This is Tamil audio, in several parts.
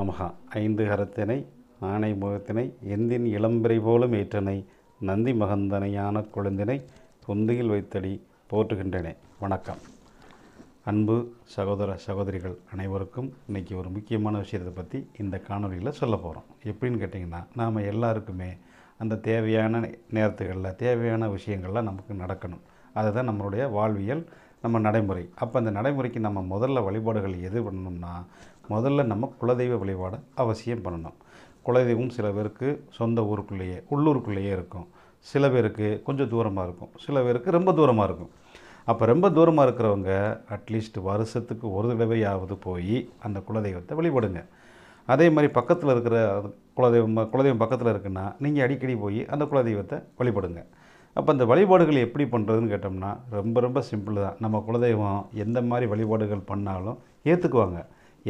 நமகா ஐந்து கரத்தினை ஆணை முகத்தினை எந்தின் இளம்பிரை போலும் ஏற்றனை நந்தி மகந்தனையான குழந்தினை தொந்தியில் வைத்தடி போற்றுகின்றனே வணக்கம் அன்பு சகோதர சகோதரிகள் அனைவருக்கும் இன்றைக்கி ஒரு முக்கியமான விஷயத்தை பற்றி இந்த காணொலியில் சொல்ல போகிறோம் எப்படின்னு கேட்டிங்கன்னா நாம் எல்லாருக்குமே அந்த தேவையான நேரத்துகளில் தேவையான விஷயங்கள்லாம் நமக்கு நடக்கணும் அதுதான் நம்மளுடைய வாழ்வியல் நம்ம நடைமுறை அப்போ அந்த நடைமுறைக்கு நம்ம முதல்ல வழிபாடுகள் எது பண்ணணும்னா முதல்ல நம்ம குலதெய்வ வழிபாடை அவசியம் பண்ணணும் குலதெய்வம் சில பேருக்கு சொந்த ஊருக்குள்ளேயே உள்ளூருக்குள்ளேயே இருக்கும் சில பேருக்கு கொஞ்சம் தூரமாக இருக்கும் சில பேருக்கு ரொம்ப தூரமாக இருக்கும் அப்போ ரொம்ப தூரமாக இருக்கிறவங்க அட்லீஸ்ட் வருஷத்துக்கு ஒரு தடவையாவது போய் அந்த குலதெய்வத்தை வழிபடுங்க அதே மாதிரி பக்கத்தில் இருக்கிற குலதெய்வம் குலதெய்வம் பக்கத்தில் இருக்குன்னா நீங்கள் அடிக்கடி போய் அந்த குலதெய்வத்தை வழிபடுங்க அப்போ அந்த வழிபாடுகள் எப்படி பண்ணுறதுன்னு கேட்டோம்னா ரொம்ப ரொம்ப சிம்பிள் தான் நம்ம குலதெய்வம் எந்த மாதிரி வழிபாடுகள் பண்ணாலும் ஏற்றுக்குவாங்க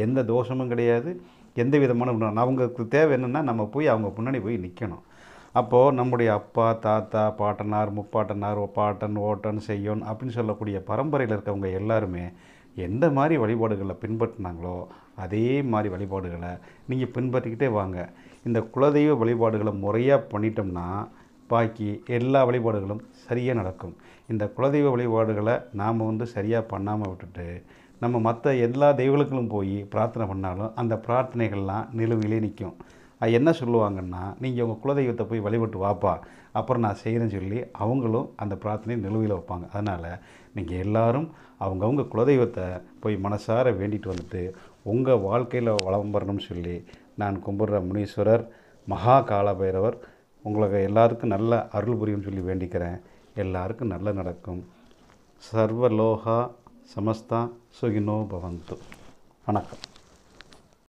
எந்த தோஷமும் கிடையாது எந்த விதமான அவங்களுக்கு தேவை என்னென்னா நம்ம போய் அவங்க முன்னாடி போய் நிற்கணும் அப்போது நம்முடைய அப்பா தாத்தா பாட்டனார் முப்பாட்டனார் பாட்டன் ஓட்டன் செய்யோன் அப்படின்னு சொல்லக்கூடிய பரம்பரையில் இருக்கவங்க எல்லாருமே எந்த மாதிரி வழிபாடுகளை பின்பற்றினாங்களோ அதே மாதிரி வழிபாடுகளை நீங்கள் பின்பற்றிக்கிட்டே வாங்க இந்த குலதெய்வ வழிபாடுகளை முறையாக பண்ணிட்டோம்னா பாக்கி எல்லா வழிபாடுகளும் சரியாக நடக்கும் இந்த குலதெய்வ வழிபாடுகளை நாம் வந்து சரியாக பண்ணாமல் விட்டுட்டு நம்ம மற்ற எல்லா தெய்வங்களுக்கும் போய் பிரார்த்தனை பண்ணாலும் அந்த பிரார்த்தனைகள்லாம் நிலுவையிலே நிற்கும் அது என்ன சொல்லுவாங்கன்னா நீங்கள் உங்கள் குலதெய்வத்தை போய் வழிபட்டு வாப்பா அப்புறம் நான் செய்கிறேன்னு சொல்லி அவங்களும் அந்த பிரார்த்தனை நிலுவையில் வைப்பாங்க அதனால் நீங்கள் எல்லோரும் அவங்கவுங்க குலதெய்வத்தை போய் மனசார வேண்டிட்டு வந்துட்டு உங்கள் வாழ்க்கையில் வளம் வரணும்னு சொல்லி நான் கும்பிட்ற முனீஸ்வரர் மகா காலபைரவர் உங்களுக்கு எல்லாருக்கும் நல்ல அருள் புரியும் சொல்லி வேண்டிக்கிறேன் எல்லாருக்கும் நல்ல நடக்கும் சர்வலோகா சமஸ்தா சுகினோ பவந்து வணக்கம்